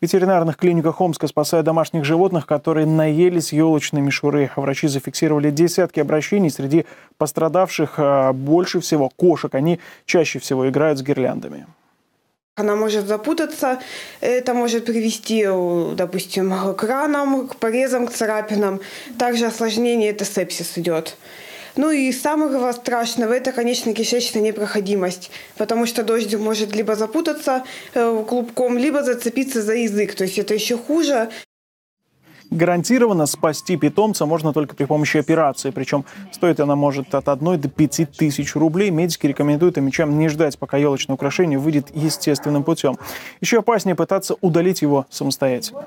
ветеринарных клиниках Омска спасая домашних животных, которые наелись елочной мишуры. Врачи зафиксировали десятки обращений. Среди пострадавших а, больше всего кошек. Они чаще всего играют с гирляндами. Она может запутаться, это может привести, э, допустим, к ранам, к порезам, к царапинам. Также осложнение – это сепсис идет. Ну и самого страшного – это, конечно, кишечная непроходимость, потому что дождь может либо запутаться э, клубком, либо зацепиться за язык, то есть это еще хуже. Гарантированно спасти питомца можно только при помощи операции, причем стоит она может от 1 до 5 тысяч рублей. Медики рекомендуют мечам не ждать, пока елочное украшение выйдет естественным путем. Еще опаснее пытаться удалить его самостоятельно.